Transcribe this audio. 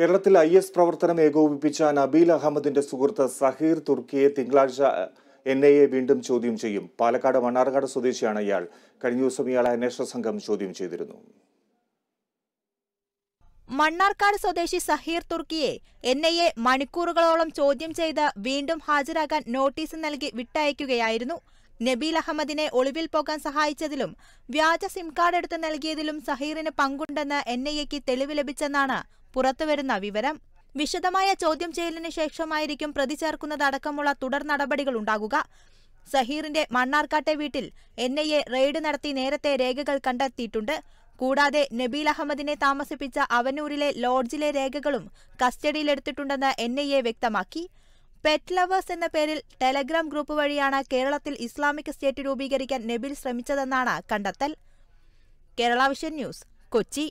കേരളത്തിൽ I S പ്രവർത്തനം ഏകോപിപ്പിച്ച നബീൽ അഹമ്മദിന്റെ സുഹൃത്ത് സഹീർ തുർക്കിയെ തിങ്കളാഴ്ച എൻ ഐ എ വീണ്ടും ചോദ്യം ചെയ്യും പാലക്കാട് മണ്ണാർക്കാട് സ്വദേശിയാണ് ഇയാൾ കഴിഞ്ഞ ദിവസം ഇയാളെ അന്വേഷണ സംഘം ചോദ്യം ചെയ്തിരുന്നു മണ്ണാർക്കാട് സ്വദേശി സഹീർ തുർക്കിയെ എൻ ഐ എ മണിക്കൂറുകളോളം ചോദ്യം ചെയ്ത് വീണ്ടും ഹാജരാകാൻ നോട്ടീസ് നൽകി വിട്ടയക്കുകയായിരുന്നു നബീൽ അഹമ്മദിനെ ഒളിവിൽ പോകാൻ സഹായിച്ചതിലും വ്യാജ സിം കാർഡ് എടുത്ത് നൽകിയതിലും സഹീറിന് പങ്കുണ്ടെന്ന് എൻ ഐ എക്ക് തെളിവ് ലഭിച്ചെന്നാണ് പുറത്തുവരുന്ന വിവരം വിശദമായ ചോദ്യം ചെയ്യലിന് ശേഷമായിരിക്കും പ്രതി ചേർക്കുന്നതടക്കമുള്ള തുടർ നടപടികൾ ഉണ്ടാകുക സഹീറിന്റെ മണ്ണാർക്കാട്ടെ വീട്ടിൽ എൻ റെയ്ഡ് നടത്തി നേരത്തെ രേഖകൾ കണ്ടെത്തിയിട്ടുണ്ട് കൂടാതെ നബീൽ അഹമ്മദിനെ താമസിപ്പിച്ച അവനൂരിലെ ലോഡ്ജിലെ രേഖകളും കസ്റ്റഡിയിലെടുത്തിട്ടുണ്ടെന്ന് എൻ ഐ എ വ്യക്തമാക്കി പെറ്റ് ലവേഴ്സ് എന്ന പേരിൽ ടെലഗ്രാം ഗ്രൂപ്പ് വഴിയാണ് കേരളത്തിൽ ഇസ്ലാമിക് സ്റ്റേറ്റ് രൂപീകരിക്കാൻ നബീൽ ശ്രമിച്ചതെന്നാണ് കണ്ടെത്തൽ കേരള വിഷൻ ന്യൂസ് കൊച്ചി